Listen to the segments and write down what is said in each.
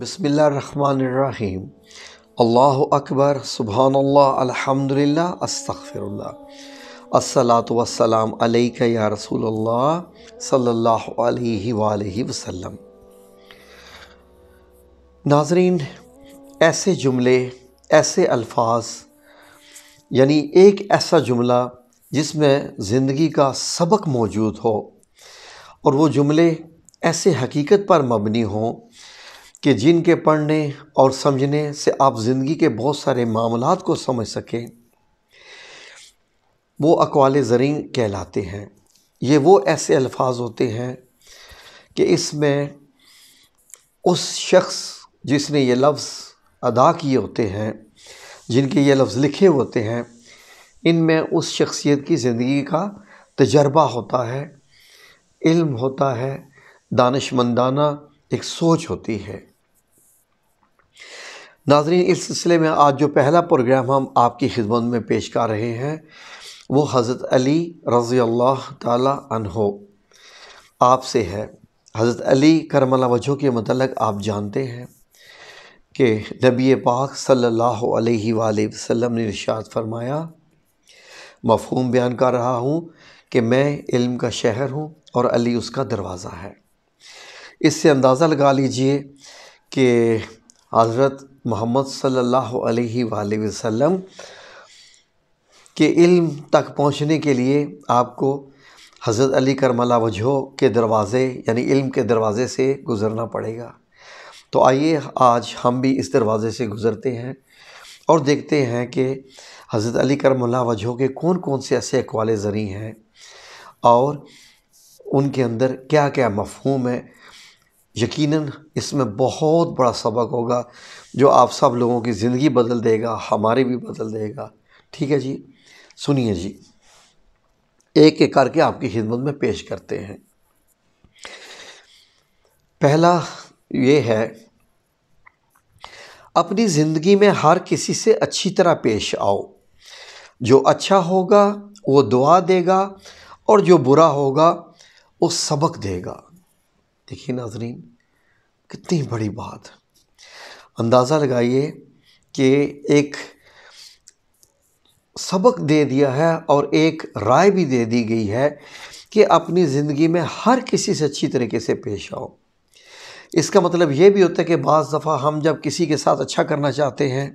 बसमीम अल्लाह अकबर सुबहानल्ला अलहमदिल्ला अस्तफ़िरल्ला अस्सलात वसलाम या रसूलुल्लाह सल्ह वसम नाजरीन ऐसे जुमले ऐसे अल्फाज यानी एक ऐसा जुमला जिसमें ज़िंदगी का सबक मौजूद हो और वो जुमले ऐसे हकीकत पर मबनी हों कि जिनके पढ़ने और समझने से आप ज़िंदगी के बहुत सारे मामलों को समझ सकें वो अकवाल ज़रिंग कहलाते हैं ये वो ऐसे अल्फाज होते हैं कि इसमें उस शख्स जिसने ये लफ्ज़ अदा किए होते हैं जिनके ये लफ्ज़ लिखे होते हैं इनमें उस शख्सियत की ज़िंदगी का तजर्बा होता है इल्म होता है दानशमंदाना एक सोच होती है नाजरीन इस सिलसिले में आज जो पहला प्रोग्राम हम आपकी खिदमत में पेश कर रहे हैं वो हज़रत अली रज़ी अल्लाह तहो आपसे है हज़रत अली करमला वजह के मतलब आप जानते हैं कि नबी पाक सल्लल्लाहु अलैहि वसल्लम ने इरशाद फरमाया मफहूम बयान कर रहा हूँ कि मैं इल्म का शहर हूँ और अली उसका दरवाज़ा है इससे अंदाज़ा लगा लीजिए कि हज़रत मोहम्मद सल्लल्लाहु अलैहि वसल्लम के इल्म तक पहुंचने के लिए आपको हज़रत अली करमला वजह के दरवाज़े यानी इल्म के दरवाज़े से गुज़रना पड़ेगा तो आइए आज हम भी इस दरवाज़े से गुज़रते हैं और देखते हैं कि हज़रत अली करमला वजह के कौन कौन से ऐसे अकवाल ज़री हैं और उनके अंदर क्या क्या मफहूम है यकीनन इसमें बहुत बड़ा सबक होगा जो आप सब लोगों की ज़िंदगी बदल देगा हमारी भी बदल देगा ठीक है जी सुनिए जी एक एक करके आपकी खिदमत में पेश करते हैं पहला ये है अपनी ज़िंदगी में हर किसी से अच्छी तरह पेश आओ जो अच्छा होगा वो दुआ देगा और जो बुरा होगा वो सबक देगा देखिए नाजरीन कितनी बड़ी बात अंदाज़ा लगाइए कि एक सबक दे दिया है और एक राय भी दे दी गई है कि अपनी ज़िंदगी में हर किसी से अच्छी तरीके से पेश आओ इसका मतलब ये भी होता है कि बज़ दफ़ा हम जब किसी के साथ अच्छा करना चाहते हैं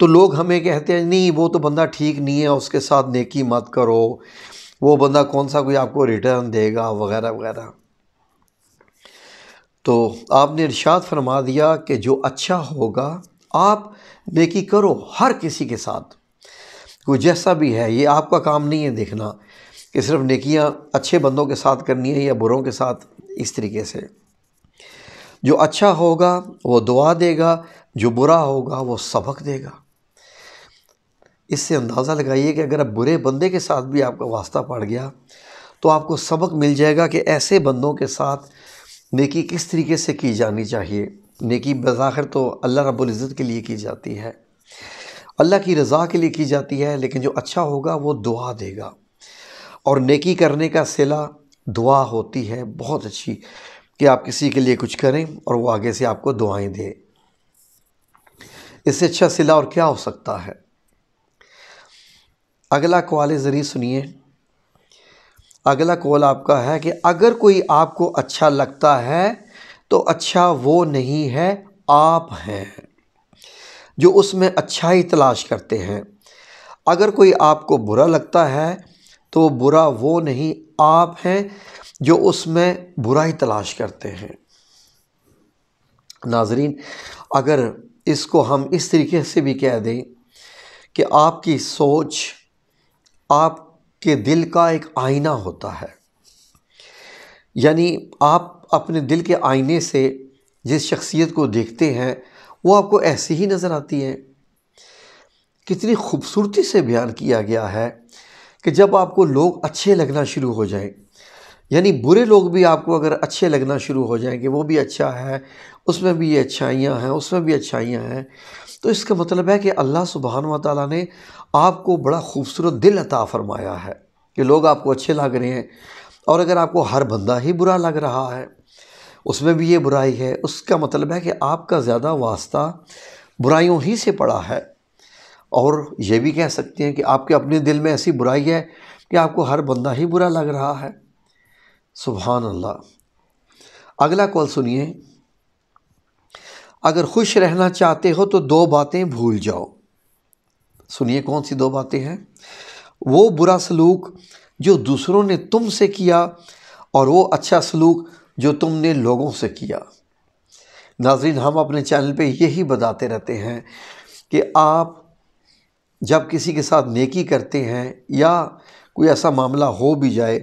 तो लोग हमें कहते हैं नहीं वो तो बंदा ठीक नहीं है उसके साथ नेकी मत करो वो बंदा कौन सा कोई आपको रिटर्न देगा वगैरह वगैरह तो आपने इर्शाद फरमा दिया कि जो अच्छा होगा आप नेकी करो हर किसी के साथ कोई जैसा भी है ये आपका काम नहीं है देखना कि सिर्फ नेकियां अच्छे बंदों के साथ करनी है या बुरों के साथ इस तरीके से जो अच्छा होगा वो दुआ देगा जो बुरा होगा वो सबक देगा इससे अंदाज़ा लगाइए कि अगर आप बुरे बंदे के साथ भी आपका वास्ता पड़ गया तो आपको सबक मिल जाएगा कि ऐसे बंदों के साथ नेकी किस तरीके से की जानी चाहिए नेकी बज़ाहिर तो अल्लाह रब्बुल इज़्ज़त के लिए की जाती है अल्लाह की रज़ा के लिए की जाती है लेकिन जो अच्छा होगा वो दुआ देगा और नेकी करने का सिला दुआ होती है बहुत अच्छी कि आप किसी के लिए कुछ करें और वो आगे से आपको दुआएं दे इससे अच्छा सिला और क्या हो सकता है अगला कवाल ज़रिए सुनिए अगला कॉल आपका है कि अगर कोई आपको अच्छा लगता है तो अच्छा वो नहीं है आप हैं जो उसमें अच्छाई तलाश करते हैं अगर कोई आपको बुरा लगता है तो बुरा वो नहीं आप हैं जो उसमें बुराई तलाश करते हैं नाजरीन अगर इसको हम इस तरीके से भी कह दें कि आपकी सोच आप के दिल का एक आईना होता है यानी आप अपने दिल के आईने से जिस शख्सियत को देखते हैं वो आपको ऐसी ही नज़र आती है कितनी खूबसूरती से बयान किया गया है कि जब आपको लोग अच्छे लगना शुरू हो जाएं यानी बुरे लोग भी आपको अगर अच्छे लगना शुरू हो जाएं कि वो भी अच्छा है उसमें भी ये अच्छाइयाँ हैं उसमें भी अच्छाइयाँ हैं तो इसका मतलब है कि अल्लाह सुबहान तला ने आपको बड़ा खूबसूरत दिल अता फरमाया है कि लोग आपको अच्छे लग रहे हैं और अगर आपको हर बंदा ही बुरा लग रहा है उसमें भी ये बुराई है उसका मतलब है कि आपका ज़्यादा वास्ता बुराइयों ही से पड़ा है और ये भी कह सकते हैं कि आपके अपने दिल में ऐसी बुराई है कि आपको हर बंदा ही बुरा लग रहा है सुबहान अल्लाह अगला कॉल सुनिए अगर खुश रहना चाहते हो तो दो बातें भूल जाओ सुनिए कौन सी दो बातें हैं वो बुरा सलूक जो दूसरों ने तुमसे किया और वो अच्छा सलूक जो तुमने लोगों से किया नाजरीन हम अपने चैनल पे यही बताते रहते हैं कि आप जब किसी के साथ नेकी करते हैं या कोई ऐसा मामला हो भी जाए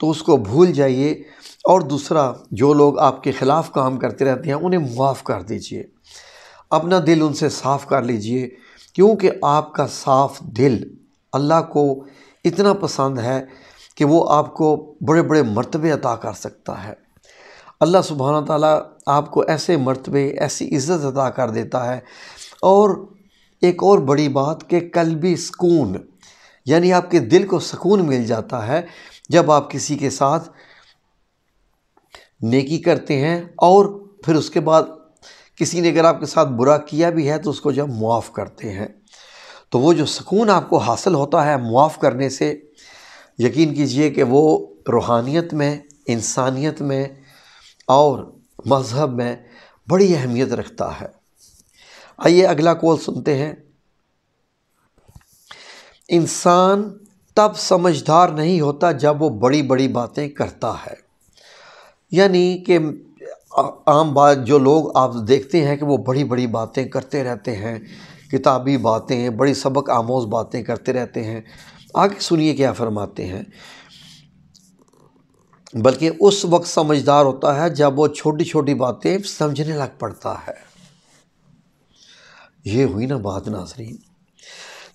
तो उसको भूल जाइए और दूसरा जो लोग आपके ख़िलाफ़ काम करते रहते हैं उन्हें मुआफ़ कर दीजिए अपना दिल उनसे साफ़ कर लीजिए क्योंकि आपका साफ़ दिल अल्लाह को इतना पसंद है कि वो आपको बड़े बड़े मरतबे अता कर सकता है अल्लाह सुबहाना ताला आपको ऐसे मरतबे ऐसी इज़्ज़त अदा कर देता है और एक और बड़ी बात कि कल भी सुकून यानी आपके दिल को सुकून मिल जाता है जब आप किसी के साथ नेकी करते हैं और फिर उसके बाद किसी ने अगर आपके साथ बुरा किया भी है तो उसको जब मुआफ़ करते हैं तो वो जो सुकून आपको हासिल होता है मुआफ़ करने से यकीन कीजिए कि वो रूहानियत में इंसानियत में और मज़हब में बड़ी अहमियत रखता है आइए अगला कॉल सुनते हैं इंसान तब समझदार नहीं होता जब वो बड़ी बड़ी बातें करता है यानी कि आम बात जो लोग आप देखते हैं कि वो बड़ी बड़ी बातें करते रहते हैं किताबी बातें बड़ी सबक आमोज बातें करते रहते हैं आगे सुनिए क्या फरमाते हैं बल्कि उस वक्त समझदार होता है जब वो छोटी छोटी बातें समझने लग पड़ता है ये हुई ना बात नाजरीन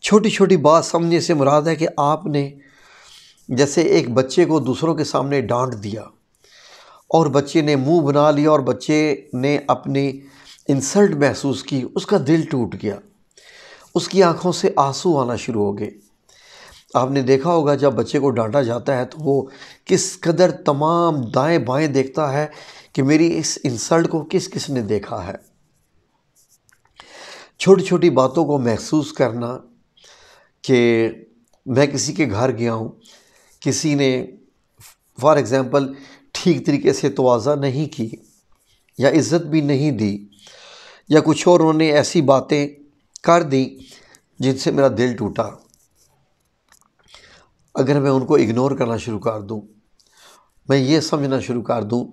छोटी छोटी बात समझने से मुराद है कि आपने जैसे एक बच्चे को दूसरों के सामने डांट दिया और बच्चे ने मुंह बना लिया और बच्चे ने अपनी इंसल्ट महसूस की उसका दिल टूट गया उसकी आंखों से आंसू आना शुरू हो गए आपने देखा होगा जब बच्चे को डांटा जाता है तो वो किस कदर तमाम दाएं बाएं देखता है कि मेरी इस इंसल्ट को किस किस ने देखा है छोटी छोटी बातों को महसूस करना कि मैं किसी के घर गया हूँ किसी ने फॉर एग्ज़ाम्पल ठीक तरीके से तोज़ा नहीं की या इज़्ज़त भी नहीं दी या कुछ और उन्होंने ऐसी बातें कर दी जिनसे मेरा दिल टूटा अगर मैं उनको इग्नोर करना शुरू कर दूं, मैं ये समझना शुरू कर दूं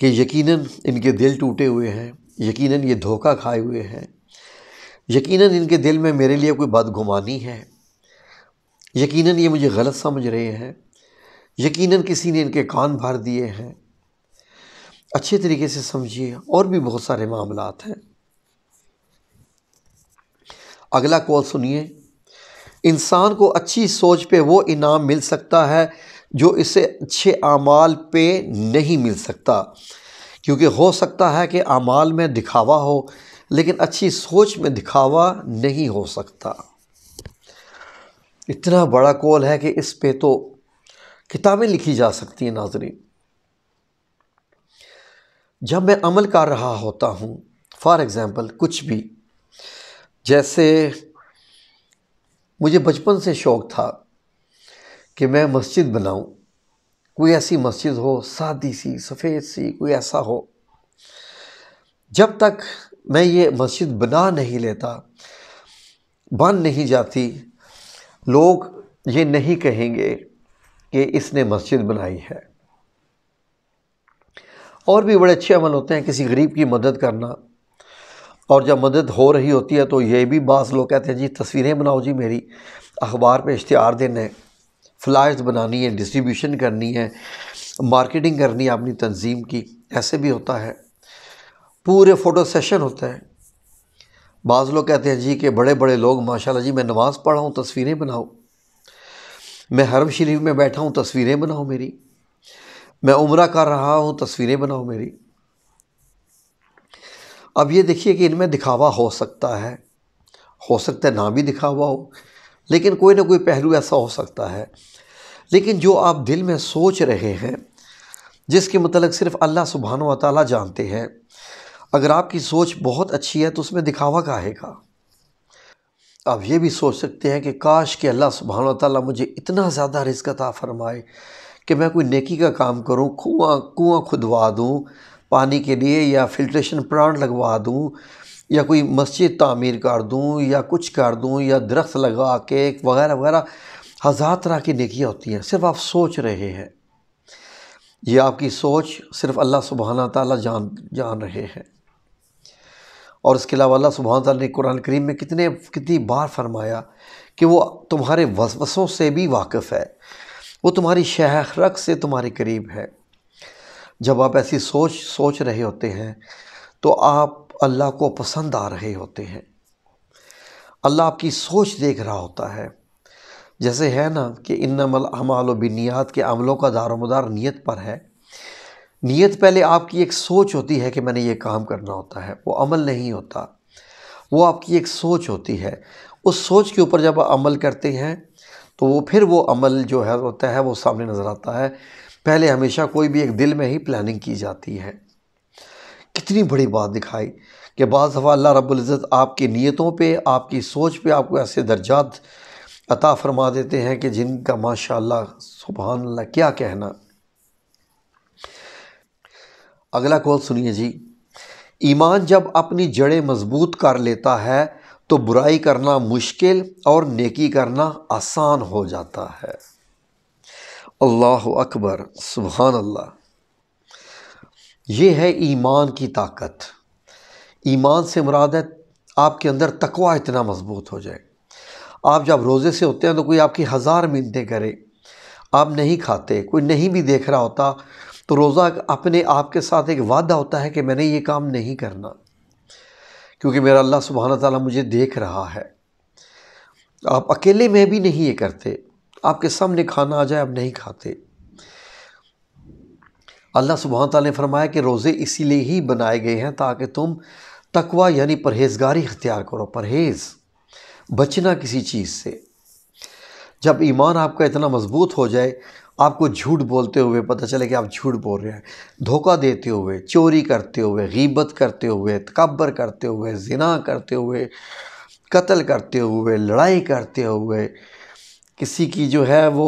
कि यकीनन इनके दिल टूटे हुए हैं यकीनन ये धोखा खाए हुए हैं यकीनन इनके दिल में मेरे लिए कोई बदगुमानी है यकीनन ये मुझे गलत समझ रहे हैं यकीनन किसी ने इनके कान भर दिए हैं अच्छे तरीके से समझिए और भी बहुत सारे मामला हैं अगला कॉल सुनिए इंसान को अच्छी सोच पे वो इनाम मिल सकता है जो इसे अच्छे अमाल पे नहीं मिल सकता क्योंकि हो सकता है कि अमाल में दिखावा हो लेकिन अच्छी सोच में दिखावा नहीं हो सकता इतना बड़ा कॉल है कि इस पे तो किताबें लिखी जा सकती हैं नाजरीन जब मैं अमल कर रहा होता हूँ फॉर एग्ज़ाम्पल कुछ भी जैसे मुझे बचपन से शौक़ था कि मैं मस्जिद बनाऊँ कोई ऐसी मस्जिद हो सादी सी सफ़ेद सी कोई ऐसा हो जब तक मैं ये मस्जिद बना नहीं लेता बन नहीं जाती लोग ये नहीं कहेंगे कि इसने मस्जिद बनाई है और भी बड़े अच्छे अमल होते हैं किसी गरीब की मदद करना और जब मदद हो रही होती है तो ये भी बाज़ लोग कहते हैं जी तस्वीरें बनाओ जी मेरी अखबार पे इश्तहार देने फ्लायर्स बनानी है डिस्ट्रीब्यूशन करनी है मार्केटिंग करनी है अपनी तंजीम की ऐसे भी होता है पूरे फ़ोटो सेशन होता है बाज़ लोग कहते हैं जी के बड़े बड़े लोग माशाल्लाह जी मैं नमाज़ पढ़ाऊँ तस्वीरें बनाऊँ मैं हरम शरीफ में बैठा हूँ तस्वीरें बनाओ मेरी मैं उम्र कर रहा हूँ तस्वीरें बनाओ मेरी अब ये देखिए कि इनमें दिखावा हो सकता है हो सकता है ना भी दिखावा हो लेकिन कोई ना कोई पहलू ऐसा हो सकता है लेकिन जो आप दिल में सोच रहे हैं जिसके मतलब सिर्फ अल्लाह सुबहान व जानते हैं अगर आपकी सोच बहुत अच्छी है तो उसमें दिखावा काहे का आप ये भी सोच सकते हैं कि काश कि अल्लाह सुबहान ताली मुझे इतना ज़्यादा रिस्क था फ़रमाए कि मैं कोई नेकी का काम करूँ कुआँ कुआँ खुदवा दूँ पानी के लिए या फिल्ट्रेशन प्लांट लगवा दूँ या कोई मस्जिद तामीर कर दूँ या कुछ कर दूँ या दरख्त लगा के वगैरह वगैरह हज़ार तरह की नेकियाँ होती हैं सिर्फ आप सोच रहे हैं ये आपकी सोच सिर्फ अल्लाह सुबहाना ताला जान जान रहे हैं और इसके अलावा अल्लाह सुबहान तला ने कुरान करीम में कितने कितनी बार फरमाया कि वो तुम्हारे वसवसों से भी वाकफ़ है वो तुम्हारी शहरक से तुम्हारे करीब है जब आप ऐसी सोच सोच रहे होते हैं तो आप अल्लाह को पसंद आ रहे होते हैं अल्लाह आपकी सोच देख रहा होता है जैसे है ना कि इन अमल अमाल बिनियात के अमलों का दारोमदार नीयत पर है नीयत पहले आपकी एक सोच होती है कि मैंने ये काम करना होता है वो अमल नहीं होता वो आपकी एक सोच होती है उस सोच के ऊपर जब अमल करते हैं तो वो फिर वो अमल जो है होता है वो सामने नज़र आता है पहले हमेशा कोई भी एक दिल में ही प्लानिंग की जाती है कितनी बड़ी बात दिखाई कि बाज़ दफ़ा अल्लाह रब्ज़त आपकी नीयतों पे आपकी सोच पे आपको ऐसे दर्जात अता फरमा देते हैं कि जिनका माशा सुबहान अल्लाह क्या कहना अगला कॉल सुनिए जी ईमान जब अपनी जड़ें मजबूत कर लेता है तो बुराई करना मुश्किल और नेकी करना आसान हो जाता है अल्लाह अकबर सुबहान अल्लाह ये है ईमान की ताकत ईमान से मुराद है आपके अंदर तकवा इतना मजबूत हो जाए आप जब रोज़े से होते हैं तो कोई आपकी हज़ार मिनटें करे आप नहीं खाते कोई नहीं भी देख रहा होता तो रोज़ा अपने आप के साथ एक वादा होता है कि मैंने ये काम नहीं करना क्योंकि मेरा अल्लाह सुबहाना ताला मुझे देख रहा है आप अकेले में भी नहीं ये करते आपके सामने खाना आ जाए आप नहीं खाते अल्लाह सुबहान ताला ने फरमाया कि रोज़े इसीलिए ही बनाए गए हैं ताकि तुम तकवा यानी परहेजगारी अख्तियार करो परहेज़ बचना किसी चीज़ से जब ईमान आपका इतना मजबूत हो जाए आपको झूठ बोलते हुए पता चले कि आप झूठ बोल रहे हैं धोखा देते हुए चोरी करते हुए गीबत करते हुए तकबर करते हुए जिना करते हुए कत्ल करते हुए लड़ाई करते हुए किसी की जो है वो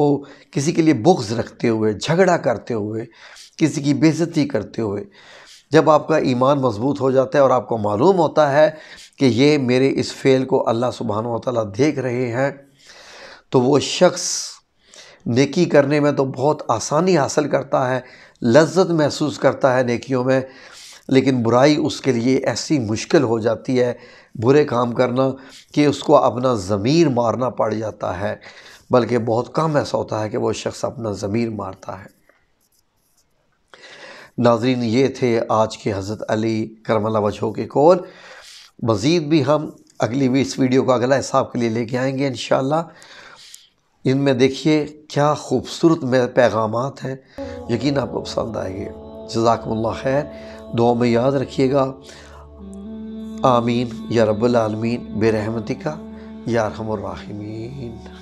किसी के लिए बुग्स रखते हुए झगड़ा करते हुए किसी की बेजती करते हुए जब आपका ईमान मजबूत हो जाता है और आपको मालूम होता है कि ये मेरे इस फ़ेल को अल्लाह सुबहान तला देख रहे हैं तो वो शख्स नेकी करने में तो बहुत आसानी हासिल करता है लज्जत महसूस करता है नेकियों में लेकिन बुराई उसके लिए ऐसी मुश्किल हो जाती है बुरे काम करना कि उसको अपना ज़मीर मारना पड़ जाता है बल्कि बहुत कम ऐसा होता है कि वो शख्स अपना ज़मीर मारता है नाजरीन ये थे आज के हज़रत अली करमला वजह के कौल मज़ीद भी हम अगली भी इस वीडियो का अगला हिसाब के लिए लेके आएंगे इन इनमें देखिए क्या खूबसूरत पैगाम हैं यकीन आपको पसंद आएंगे जजाकमल खैर दुआ में याद रखिएगा आमीन या रब्बुल आलमीन बेरहमती का या